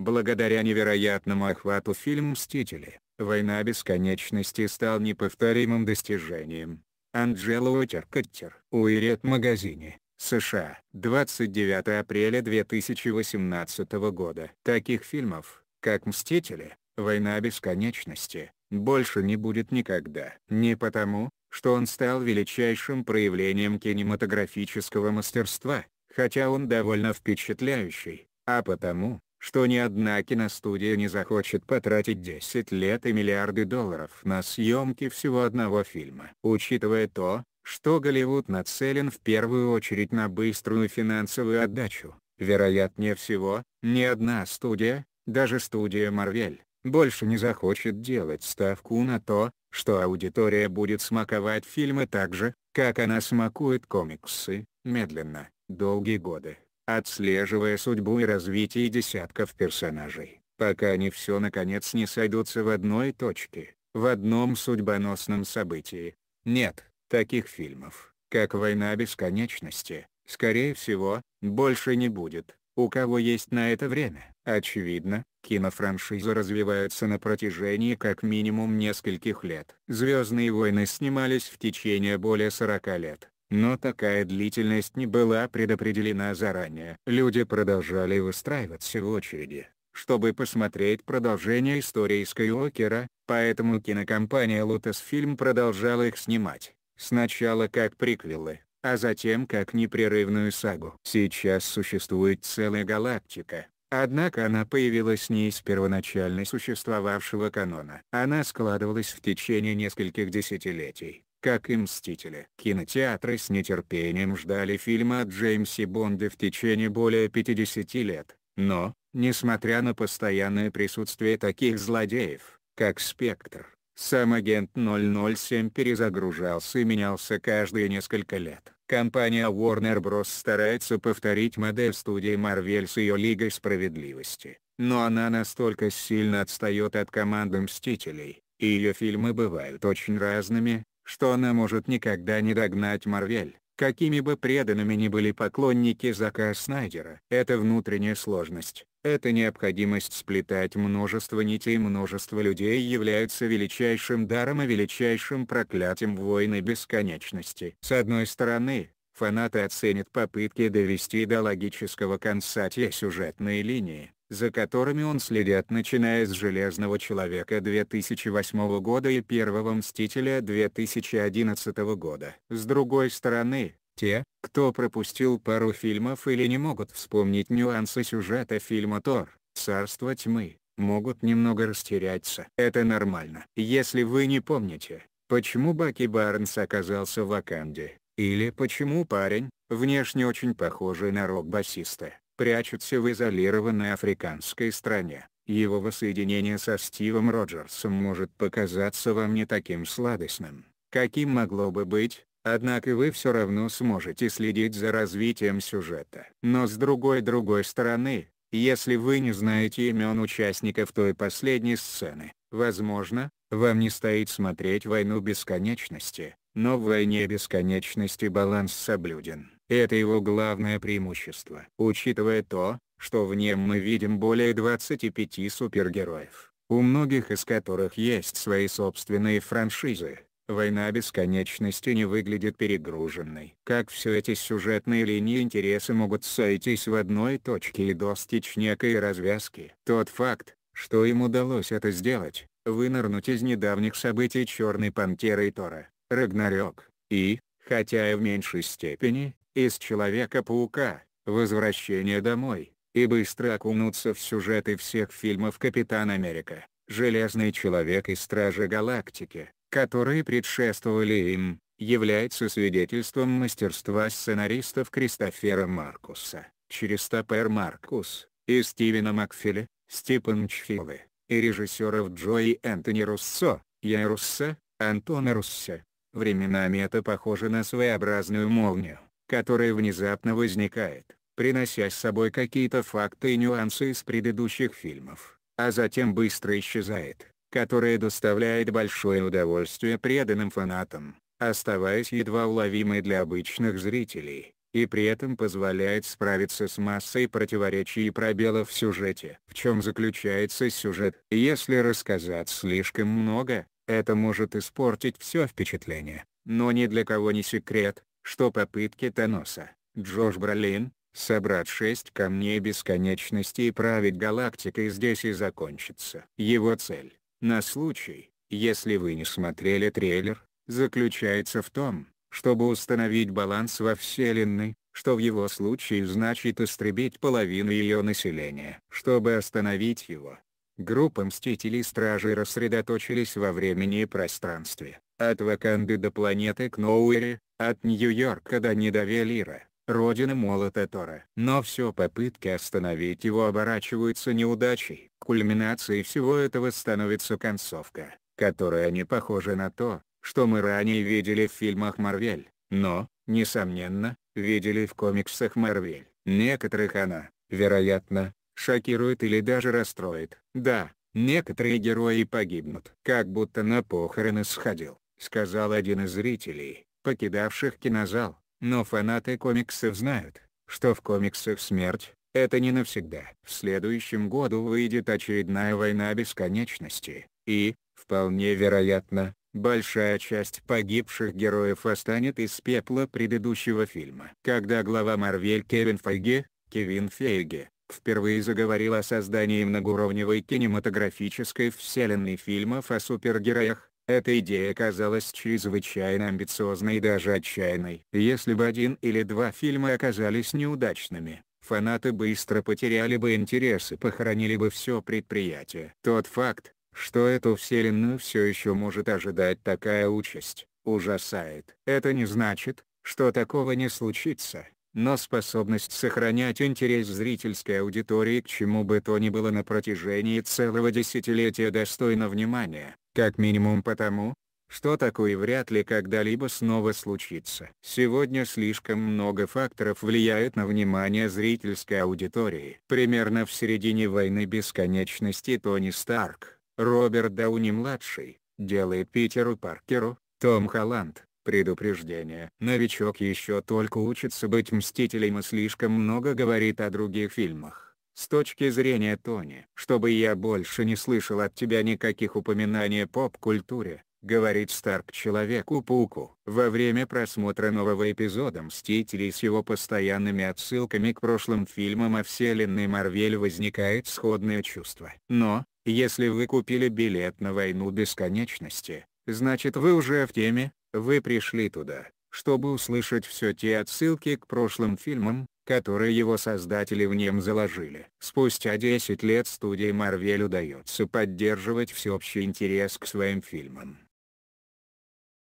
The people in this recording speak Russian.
Благодаря невероятному охвату фильм «Мстители», «Война бесконечности» стал неповторимым достижением. Анджела Уотеркоттер. Уирет магазине. США. 29 апреля 2018 года. Таких фильмов, как «Мстители», «Война бесконечности», больше не будет никогда. Не потому, что он стал величайшим проявлением кинематографического мастерства, хотя он довольно впечатляющий, а потому, что ни одна киностудия не захочет потратить 10 лет и миллиарды долларов на съемки всего одного фильма. Учитывая то, что Голливуд нацелен в первую очередь на быструю финансовую отдачу, вероятнее всего, ни одна студия, даже студия Марвель, больше не захочет делать ставку на то, что аудитория будет смаковать фильмы так же, как она смакует комиксы, медленно, долгие годы отслеживая судьбу и развитие десятков персонажей, пока они все наконец не сойдутся в одной точке, в одном судьбоносном событии. Нет, таких фильмов, как «Война бесконечности», скорее всего, больше не будет, у кого есть на это время. Очевидно, кинофраншиза развивается на протяжении как минимум нескольких лет. «Звездные войны» снимались в течение более 40 лет. Но такая длительность не была предопределена заранее. Люди продолжали выстраиваться в очереди, чтобы посмотреть продолжение истории Скайуокера, поэтому кинокомпания Lucasfilm продолжала их снимать, сначала как приквелы, а затем как непрерывную сагу. Сейчас существует целая галактика, Однако она появилась не из первоначально существовавшего канона. Она складывалась в течение нескольких десятилетий, как и «Мстители». Кинотеатры с нетерпением ждали фильма о Джеймсе Бонде в течение более 50 лет, но, несмотря на постоянное присутствие таких злодеев, как «Спектр», сам агент 007 перезагружался и менялся каждые несколько лет. Компания Warner Bros. старается повторить модель студии Marvel с ее Лигой Справедливости, но она настолько сильно отстает от команды Мстителей, и ее фильмы бывают очень разными, что она может никогда не догнать Марвель. Какими бы преданными ни были поклонники Зака Снайдера, это внутренняя сложность, эта необходимость сплетать множество нитей множество людей является величайшим даром и величайшим проклятием войны бесконечности. С одной стороны, фанаты оценят попытки довести до логического конца те сюжетные линии, за которыми он следят начиная с «Железного человека» 2008 года и «Первого мстителя» 2011 года. С другой стороны, те, кто пропустил пару фильмов или не могут вспомнить нюансы сюжета фильма «Тор», «Царство тьмы», могут немного растеряться. Это нормально. Если вы не помните, почему Баки Барнс оказался в Аканде, или почему парень, внешне очень похожий на рок-басиста, прячется в изолированной африканской стране. Его воссоединение со Стивом Роджерсом может показаться вам не таким сладостным, каким могло бы быть, однако вы все равно сможете следить за развитием сюжета. Но с другой другой стороны, если вы не знаете имен участников той последней сцены, возможно, вам не стоит смотреть «Войну бесконечности», но в «Войне бесконечности» баланс соблюден. Это его главное преимущество. Учитывая то, что в нем мы видим более 25 супергероев, у многих из которых есть свои собственные франшизы, Война бесконечности не выглядит перегруженной. Как все эти сюжетные линии интереса могут сойтись в одной точке и достичь некой развязки. Тот факт, что им удалось это сделать, вынырнуть из недавних событий Черной Пантеры и Тора, Рагнарёк, и, хотя и в меньшей степени, из Человека-паука, Возвращение домой, и быстро окунуться в сюжеты всех фильмов «Капитан Америка», «Железный человек» и «Стражи галактики», которые предшествовали им, является свидетельством мастерства сценаристов Кристофера Маркуса, через Топер Маркус, и Стивена Макфиля, Степен Чфилы, и режиссеров Джои Энтони Руссо, Я Руссо, Антона Руссо. Временами это похоже на своеобразную молнию которое внезапно возникает, принося с собой какие-то факты и нюансы из предыдущих фильмов, а затем быстро исчезает, которое доставляет большое удовольствие преданным фанатам, оставаясь едва уловимой для обычных зрителей и при этом позволяет справиться с массой противоречий и пробелов в сюжете. В чем заключается сюжет? Если рассказать слишком много, это может испортить все впечатление, но ни для кого не секрет, что попытки Таноса, Джош Бролин, собрать шесть камней бесконечности и править галактикой здесь и закончится. Его цель, на случай, если вы не смотрели трейлер, заключается в том, чтобы установить баланс во Вселенной, что в его случае значит истребить половину ее населения. Чтобы остановить его, группа Мстителей Стражи рассредоточились во времени и пространстве, от Ваканды до планеты Кноуэри, от Нью-Йорка до Недовелира, родины Молота Тора. Но все попытки остановить его оборачиваются неудачей. Кульминацией всего этого становится концовка, которая не похожа на то, что мы ранее видели в фильмах Марвель, но, несомненно, видели в комиксах Марвель. Некоторых она, вероятно, шокирует или даже расстроит. Да, некоторые герои погибнут. Как будто на похороны сходил. — сказал один из зрителей, покидавших кинозал. Но фанаты комиксов знают, что в комиксах смерть — это не навсегда. В следующем году выйдет очередная «Война бесконечности», и, вполне вероятно, большая часть погибших героев останет из пепла предыдущего фильма. Когда глава Марвель Кевин Файги, Кевин Фейги, впервые заговорил о создании многоуровневой кинематографической вселенной фильмов о супергероях, эта идея казалась чрезвычайно амбициозной и даже отчаянной. Если бы один или два фильма оказались неудачными, фанаты быстро потеряли бы интерес и похоронили бы все предприятие. Тот факт, что эту вселенную все еще может ожидать такая участь, ужасает. Это не значит, что такого не случится, но способность сохранять интерес зрительской аудитории к чему бы то ни было на протяжении целого десятилетия достойна внимания. Как минимум потому, что такое вряд ли когда-либо снова случится. Сегодня слишком много факторов влияют на внимание зрительской аудитории. Примерно в середине войны бесконечности Тони Старк, Роберт Дауни-младший, делает Питеру Паркеру, Том Холланд, предупреждение. Новичок еще только учится быть мстителем и слишком много говорит о других фильмах. С точки зрения Тони, чтобы я больше не слышал от тебя никаких упоминаний о поп-культуре, говорит Старк Человеку-пауку. Во время просмотра нового эпизода «Мстителей» с его постоянными отсылками к прошлым фильмам о вселенной Марвель возникает сходное чувство. Но, если вы купили билет на «Войну бесконечности», значит вы уже в теме, вы пришли туда чтобы услышать все те отсылки к прошлым фильмам, которые его создатели в нем заложили. Спустя 10 лет студии Marvel удается поддерживать всеобщий интерес к своим фильмам.